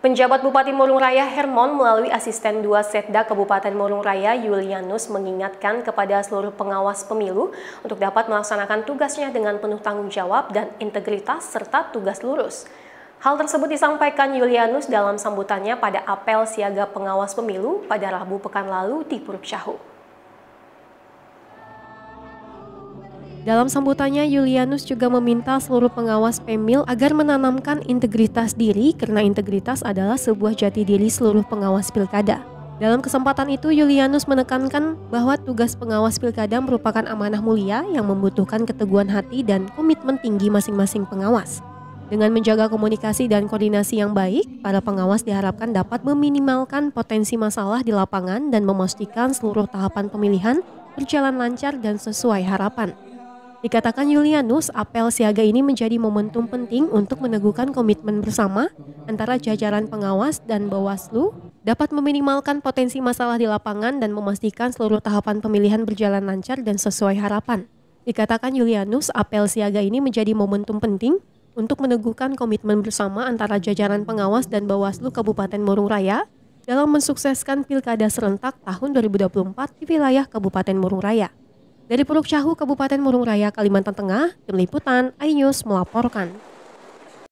Penjabat Bupati Murung Raya Hermon melalui asisten 2 Setda Kabupaten Murung Raya Yulianus mengingatkan kepada seluruh pengawas pemilu untuk dapat melaksanakan tugasnya dengan penuh tanggung jawab dan integritas serta tugas lurus. Hal tersebut disampaikan Yulianus dalam sambutannya pada apel siaga pengawas pemilu pada Rabu pekan lalu di Purwosyahu. Dalam sambutannya, Yulianus juga meminta seluruh pengawas PEMIL agar menanamkan integritas diri karena integritas adalah sebuah jati diri seluruh pengawas pilkada. Dalam kesempatan itu, Yulianus menekankan bahwa tugas pengawas pilkada merupakan amanah mulia yang membutuhkan keteguhan hati dan komitmen tinggi masing-masing pengawas. Dengan menjaga komunikasi dan koordinasi yang baik, para pengawas diharapkan dapat meminimalkan potensi masalah di lapangan dan memastikan seluruh tahapan pemilihan berjalan lancar dan sesuai harapan. Dikatakan Yulianus, apel siaga ini menjadi momentum penting untuk meneguhkan komitmen bersama antara jajaran pengawas dan Bawaslu dapat meminimalkan potensi masalah di lapangan dan memastikan seluruh tahapan pemilihan berjalan lancar dan sesuai harapan. Dikatakan Yulianus, apel siaga ini menjadi momentum penting untuk meneguhkan komitmen bersama antara jajaran pengawas dan Bawaslu Kabupaten Murung Raya dalam mensukseskan Pilkada serentak tahun 2024 di wilayah Kabupaten Murung Raya. Dari Puruk Cahu, Kabupaten Murung Raya, Kalimantan Tengah, Tim Liputan, iNews melaporkan.